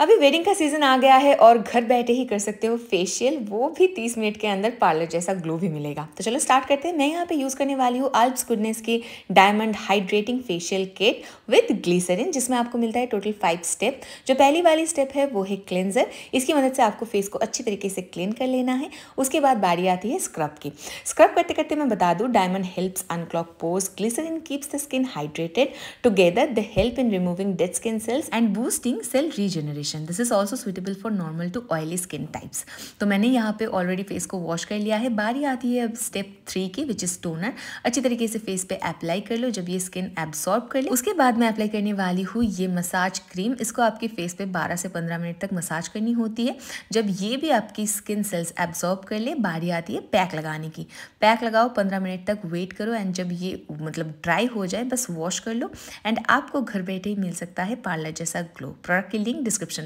अभी वेडिंग का सीज़न आ गया है और घर बैठे ही कर सकते हो फेशियल वो भी 30 मिनट के अंदर पार्लर जैसा ग्लो भी मिलेगा तो चलो स्टार्ट करते हैं मैं यहाँ पे यूज़ करने वाली हूँ आल्प्स गुडनेस की diamond hydrating facial kit with glycerin जिसमें आपको मिलता है टोटल फाइव स्टेप जो पहली वाली स्टेप है वो है क्लेंजर इसकी मदद से आपको फेस को अच्छी तरीके से क्लीन कर लेना है उसके बाद बारी आती है स्क्रब की स्क्रब करते करते मैं बता दूँ diamond helps unclog pores glycerin keeps the skin hydrated together the help in removing dead skin cells and boosting cell regeneration condition this is also suitable for normal to oily skin types तो मैंने यहाँ पे already face को wash कर लिया है बारी आती है अब स्टेप थ्री की विच इज़ टोनर अच्छी तरीके से फेस पे अप्लाई कर लो जब ये स्किन एब्सॉर्ब कर ले उसके बाद मैं अप्लाई करने वाली हूँ ये मसाज क्रीम इसको आपके फेस पे 12 से 15 मिनट तक मसाज करनी होती है जब ये भी आपकी स्किन सेल्स एब्जॉर्ब कर ले बारी आती है पैक लगाने की पैक लगाओ पंद्रह मिनट तक वेट करो एंड जब ये मतलब ड्राई हो जाए बस वॉश कर लो एंड आपको घर बैठे ही मिल सकता है पार्लर जैसा ग्लो प्रोडक्ट की लिंक डिस्क्रिप्शन